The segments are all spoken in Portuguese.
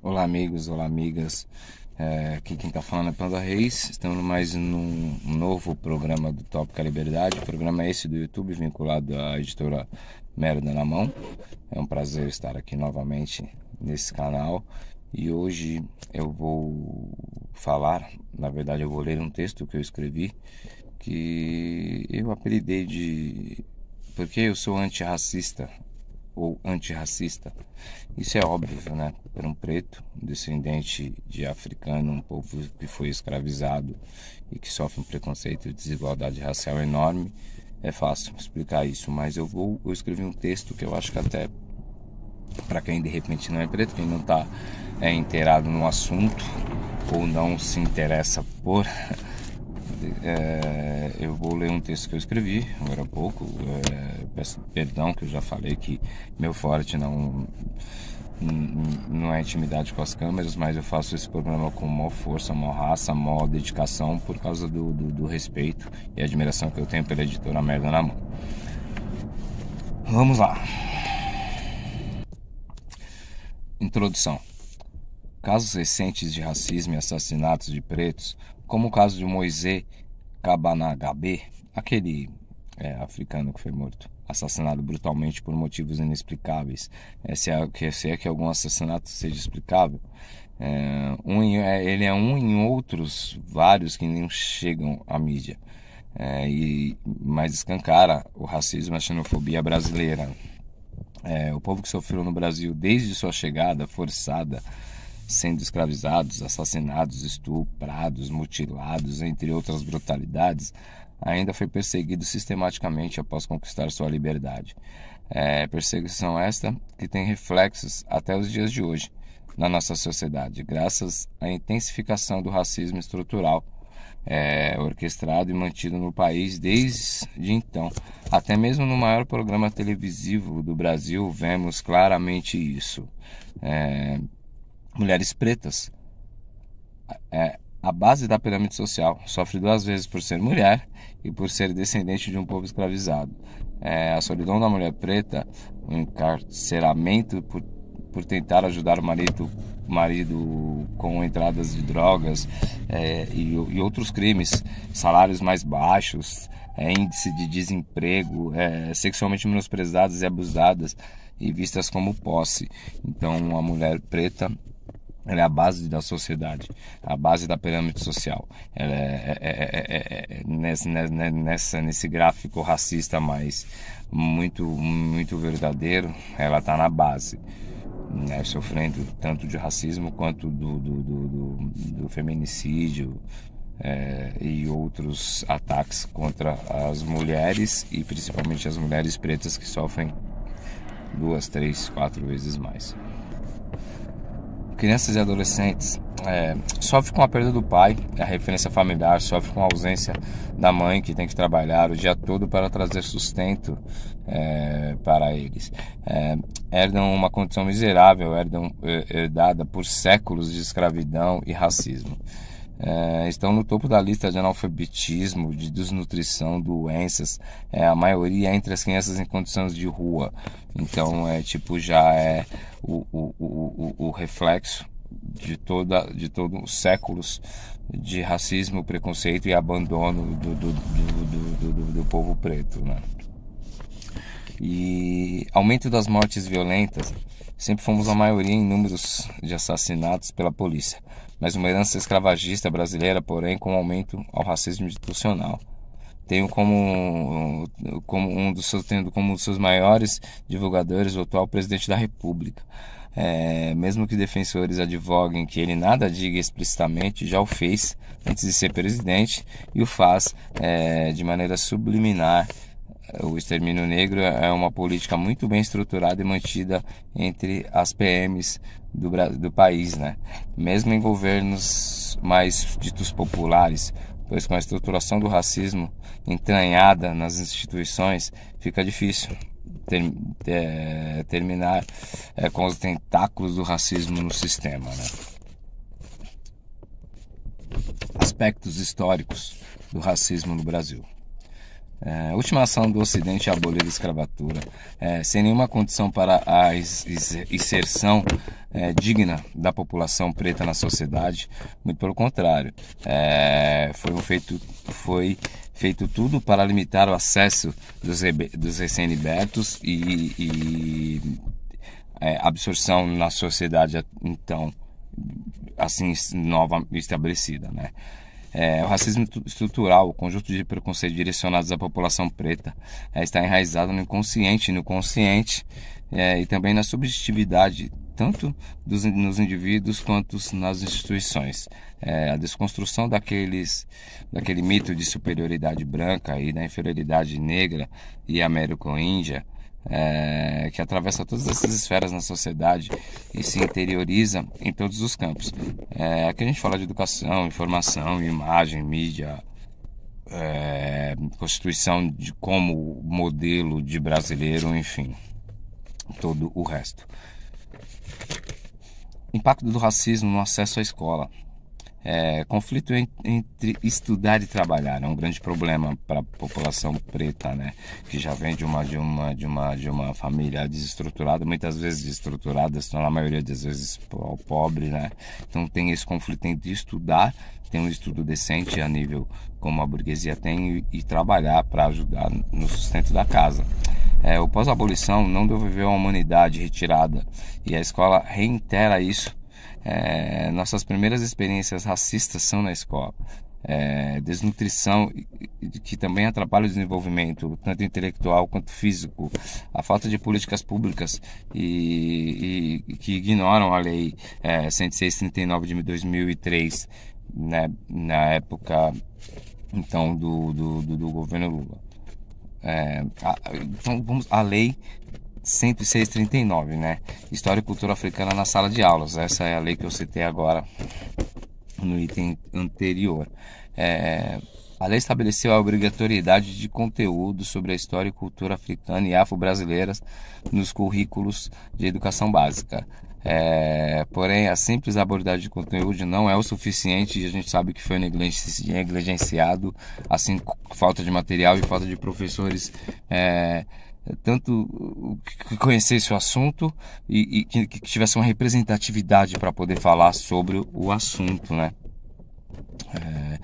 Olá, amigos, olá, amigas. É, aqui quem está falando é Panda Reis. Estamos mais num novo programa do Tópico Liberdade. O programa é esse do YouTube, vinculado à editora Merda na Mão. É um prazer estar aqui novamente nesse canal. E hoje eu vou falar, na verdade, eu vou ler um texto que eu escrevi que eu apelidei de Porque eu sou antirracista ou antirracista. Isso é óbvio, né? Para um preto, descendente de africano, um povo que foi escravizado e que sofre um preconceito e desigualdade racial enorme, é fácil explicar isso, mas eu vou eu escrevi um texto que eu acho que até para quem de repente não é preto, quem não está é, inteirado no assunto ou não se interessa por é, eu vou ler um texto que eu escrevi agora há pouco. É, peço perdão que eu já falei que meu forte não não é intimidade com as câmeras, mas eu faço esse programa com maior força, maior raça, maior dedicação por causa do, do, do respeito e admiração que eu tenho pela editora Merda na Mão. Vamos lá. Introdução. Casos recentes de racismo e assassinatos de pretos como o caso de Moisés Kabanagabe, aquele é, africano que foi morto, assassinado brutalmente por motivos inexplicáveis. É, se, é, se é que algum assassinato seja explicável, é, um, é, ele é um em outros vários que nem chegam à mídia. É, e mais escancara o racismo e a xenofobia brasileira. É, o povo que sofreu no Brasil desde sua chegada forçada sendo escravizados, assassinados, estuprados, mutilados, entre outras brutalidades, ainda foi perseguido sistematicamente após conquistar sua liberdade. É, perseguição esta que tem reflexos até os dias de hoje na nossa sociedade, graças à intensificação do racismo estrutural é, orquestrado e mantido no país desde então. Até mesmo no maior programa televisivo do Brasil, vemos claramente isso. É, mulheres pretas. É, a base da pirâmide social. Sofre duas vezes por ser mulher e por ser descendente de um povo escravizado. É, a solidão da mulher preta, o encarceramento por, por tentar ajudar o marido, marido com entradas de drogas é, e, e, outros crimes, salários mais baixos, é, índice de desemprego, é, sexualmente menosprezadas e abusadas e vistas como posse. Então, a mulher preta ela é a base da sociedade, a base da pirâmide social. Ela é, é, é, é nesse, nessa, nesse gráfico racista, mas muito, muito verdadeiro, ela está na base, né? sofrendo tanto de racismo quanto do, do, do, do, do feminicídio e outros ataques contra as mulheres e principalmente as mulheres pretas que sofrem duas, três, quatro vezes mais crianças e adolescentes é, sofrem com a perda do pai, a referência familiar, sofre com a ausência da mãe que tem que trabalhar o dia todo para trazer sustento é, para eles. É, herdam uma condição miserável, herdam, eh, herdada por séculos de escravidão e racismo é, estão no topo da lista de analfabetismo, de desnutrição, doenças, é, a maioria entre as crianças em condições de rua. Então, é tipo, já é o, o, o, o reflexo de toda de todos os séculos de racismo, preconceito e abandono do, do, do, do, do, do povo preto, né? E aumento das mortes violentas, sempre fomos a maioria em números de assassinatos pela polícia, mas uma herança escravagista brasileira, porém, com aumento ao racismo institucional. Tenho como, como um dos seus, tendo como um dos seus maiores divulgadores o atual presidente da República. É, mesmo que defensores advoguem que ele nada diga explicitamente, já o fez antes de ser presidente e o faz é, de maneira subliminar o extermínio negro é uma política muito bem estruturada e mantida entre as PMs do, do país, né? mesmo em governos mais ditos populares, pois com a estruturação do racismo entranhada nas instituições, fica difícil ter, é, terminar é, com os tentáculos do racismo no sistema. Né? Aspectos históricos do racismo no Brasil. É, última ação do Ocidente é abolir a escravatura, é, sem nenhuma condição para a inserção é, digna da população preta na sociedade, muito pelo contrário, é, foi, um feito, foi feito tudo para limitar o acesso dos, dos recém-libertos e, e é, absorção na sociedade então assim nova estabelecida, né? É, o racismo estrutural, o conjunto de preconceitos direcionados à população preta, é, está enraizado no inconsciente, no consciente é, e também na subjetividade, tanto dos, nos indivíduos quanto nas instituições. É, a desconstrução daqueles, daquele mito de superioridade branca e da inferioridade negra e américo-índia é, que atravessa todas essas esferas na sociedade e se interioriza em todos os campos. É, aqui a gente fala de educação, informação, imagem, mídia, é, constituição de como modelo de brasileiro, enfim, todo o resto. Impacto do racismo no acesso à escola. É, conflito entre estudar e trabalhar é um grande problema para a população preta, né? Que já vem de uma de uma de uma de uma família desestruturada, muitas vezes desestruturada, só na maioria das vezes pobre, né? Então tem esse conflito entre estudar, ter um estudo decente a nível como a burguesia tem e, e trabalhar para ajudar no sustento da casa. É, o pós-abolição não devolveu a humanidade retirada e a escola reitera isso é, nossas primeiras experiências racistas são na escola. É, desnutrição que também atrapalha o desenvolvimento tanto intelectual quanto físico a falta de políticas públicas e, e que ignoram a lei é, 10639 de 2003 né, na época então do, do, do, do governo Lula é, a, então vamos a lei 10639, né? História e cultura africana na sala de aulas. Essa é a lei que eu citei agora no item anterior. É, a lei estabeleceu a obrigatoriedade de conteúdo sobre a história e cultura africana e afro-brasileiras nos currículos de educação básica. É, porém, a simples abordagem de conteúdo não é o suficiente e a gente sabe que foi negligenciado, assim, falta de material e falta de professores é, tanto que conhecesse o assunto e, e que, que, tivesse uma representatividade para poder falar sobre o assunto, né? É,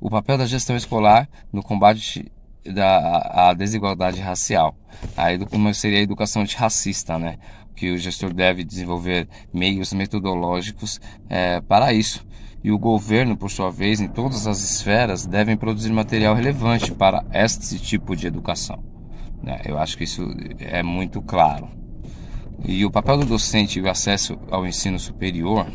o papel da gestão escolar no combate da à desigualdade racial. Aí, educação seria a educação antirracista, né? Que o gestor deve desenvolver meios metodológicos é, para isso e o governo, por sua vez, em todas as esferas, devem produzir material relevante para este tipo de educação. Né? Eu acho que isso é muito claro. E o papel do docente e o acesso ao ensino superior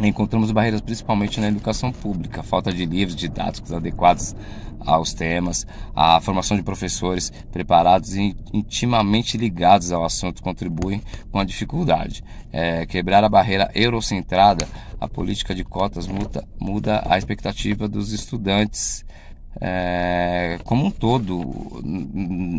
encontramos barreiras principalmente na educação pública, falta de livros didáticos adequados aos temas, a formação de professores preparados e intimamente ligados ao assunto contribuem com a dificuldade. É, quebrar a barreira eurocentrada, a política de cotas muda, muda a expectativa dos estudantes é, como um todo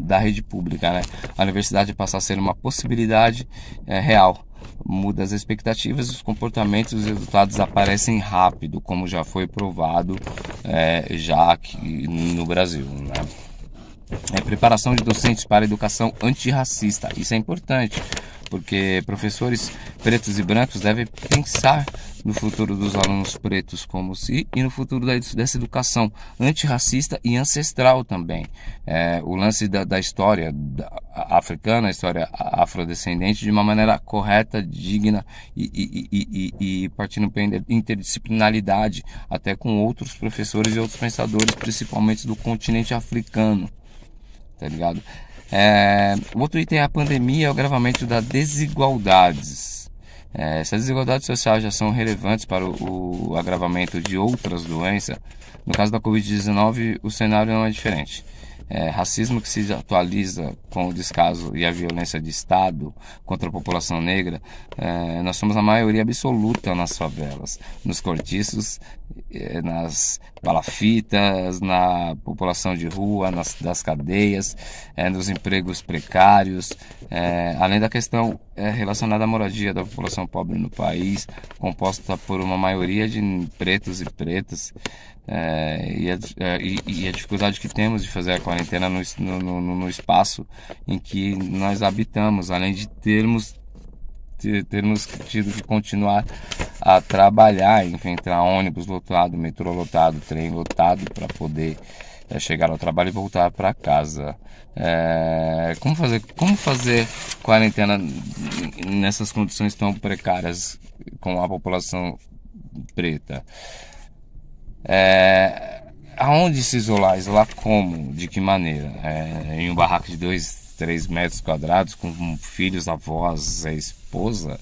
da rede pública, né? A universidade passa a ser uma possibilidade é, real. Muda as expectativas, os comportamentos, os resultados aparecem rápido, como já foi provado é, já aqui no Brasil, né? É, preparação de docentes para educação antirracista. Isso é importante, porque professores pretos e brancos devem pensar no futuro dos alunos pretos como si e no futuro da, dessa educação antirracista e ancestral também. É, o lance da, da história da, africana, a história afrodescendente, de uma maneira correta, digna e, e, e, e partindo para interdisciplinaridade, até com outros professores e outros pensadores, principalmente do continente africano. Tá ligado? É, o outro item é a pandemia, é o agravamento das desigualdades é, essas desigualdades sociais já são relevantes para o, o agravamento de outras doenças. No caso da Covid-19, o cenário não é diferente. É, racismo que se atualiza com o descaso e a violência de Estado contra a população negra, é, nós somos a maioria absoluta nas favelas, nos cortiços, é, nas palafitas, na população de rua, nas das cadeias, é, nos empregos precários, é, além da questão é, relacionada à moradia da população pobre no país, composta por uma maioria de pretos e pretas, e a, e, e, a, dificuldade que temos de fazer a quarentena no, no, no, no espaço em que nós habitamos, além de termos termos tido que continuar a trabalhar, enfrentar ônibus lotado, metrô lotado, trem lotado para poder é, chegar ao trabalho e voltar para casa. É, como fazer como fazer quarentena nessas condições tão precárias com a população preta? É, aonde se isolar? Isolar como? De que maneira? É, em um barraco de dois, três metros quadrados com filhos, avós, esposa?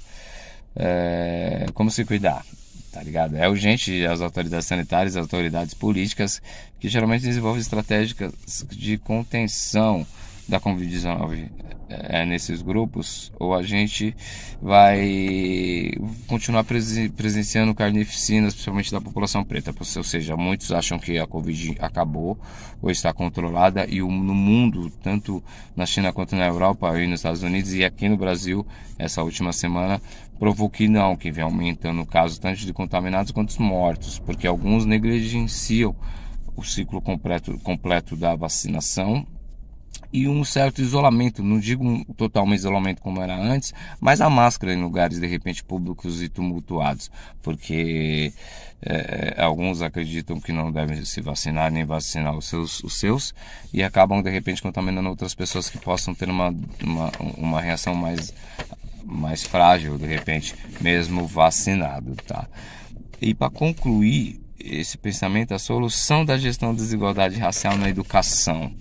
é, como se cuidar, tá ligado? É urgente as autoridades sanitárias, as autoridades políticas, que geralmente desenvolvem estratégias de contenção da Covid-19 é, nesses grupos, ou a gente vai continuar presenciando carnificinas, principalmente da população preta. Ou seja, muitos acham que a Covid acabou ou está controlada, e o, no mundo, tanto na China quanto na Europa e nos Estados Unidos, e aqui no Brasil, essa última semana, provou que não, que vem aumentando o caso tanto de contaminados quanto de mortos, porque alguns negligenciam o ciclo completo, completo da vacinação e um certo isolamento. Não digo um total isolamento como era antes, mas a máscara em lugares de repente públicos e tumultuados, porque é, alguns acreditam que não devem se vacinar nem vacinar os seus, os seus e acabam de repente contaminando outras pessoas que possam ter uma, uma, uma reação mais, mais frágil de repente, mesmo vacinado, tá? E para concluir esse pensamento, a solução da gestão da desigualdade racial na educação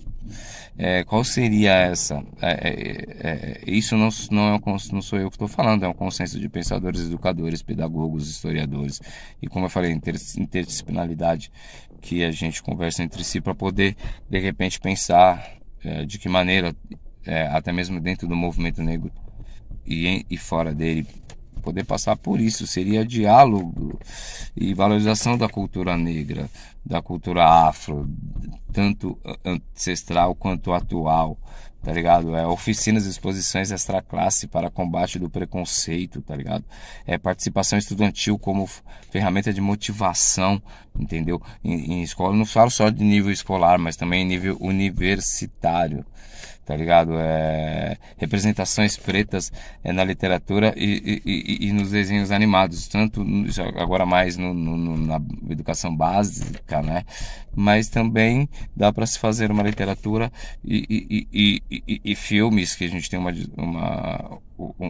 é, qual seria essa? É, é, é, é isso não, não, é não sou eu que estou falando, é um consenso de pensadores, educadores, pedagogos, historiadores e, como eu falei, inter, interdisciplinaridade que a gente conversa entre si para poder, de repente, pensar é, de que maneira, até mesmo dentro do movimento negro e, em, e fora dele, poder passar por isso seria diálogo e valorização da cultura negra, da cultura afro, tanto ancestral quanto atual, tá ligado? É oficinas, exposições extra classe para combate do preconceito, tá ligado? É participação estudantil como ferramenta de motivação, entendeu? Em, em escola, não falo só de nível escolar, mas também em nível universitário tá ligado? É, representações pretas é, na literatura e, e, e, nos desenhos animados, tanto agora mais no, no, na educação básica, né? Mas também dá para se fazer uma literatura e e e, e, filmes que a gente tem uma, uma,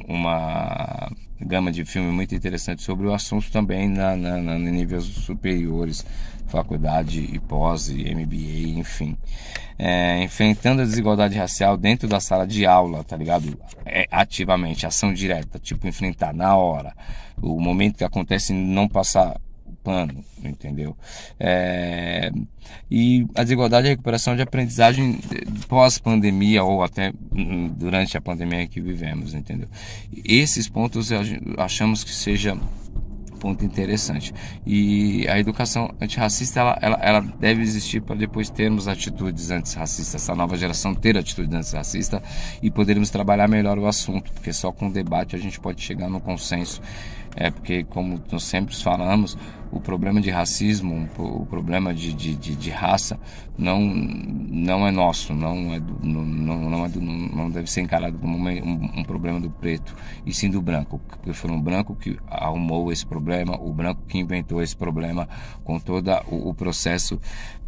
uma gama de filme muito interessante sobre o assunto também na, na, na níveis superiores, faculdade e pós, e MBA, enfim. É, enfrentando a desigualdade racial dentro da sala de aula, tá ligado? É, ativamente, ação direta, tipo enfrentar na hora. O momento que acontece não passar plano, entendeu? É, e a desigualdade é a recuperação de aprendizagem pós-pandemia ou até durante a pandemia que vivemos, entendeu? Esses pontos achamos que seja ponto interessante. E a educação antirracista ela, ela, ela deve existir para depois termos atitudes antirracistas, essa nova geração ter atitudes antirracistas e podermos trabalhar melhor o assunto, porque só com o debate a gente pode chegar no consenso é porque, como nós sempre falamos, o problema de racismo, o problema de, de, de, de raça não, não é nosso, não, é, do, não, não, é do, não, deve ser encarado como um, um, problema do preto, e sim do branco, porque foi um branco que arrumou esse problema, o branco que inventou esse problema com todo o, o processo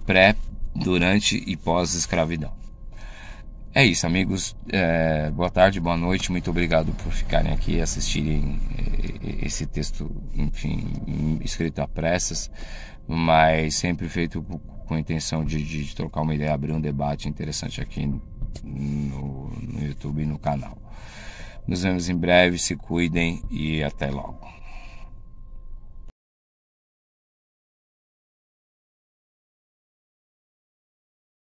pré, durante e pós-escravidão. É isso, amigos. É, boa tarde, boa noite. Muito obrigado por ficarem aqui e assistirem é, é, esse texto, enfim, escrito a pressas, mas sempre feito com a intenção de, de trocar uma ideia, abrir um debate interessante aqui no, no YouTube e no canal. Nos vemos em breve, se cuidem e até logo.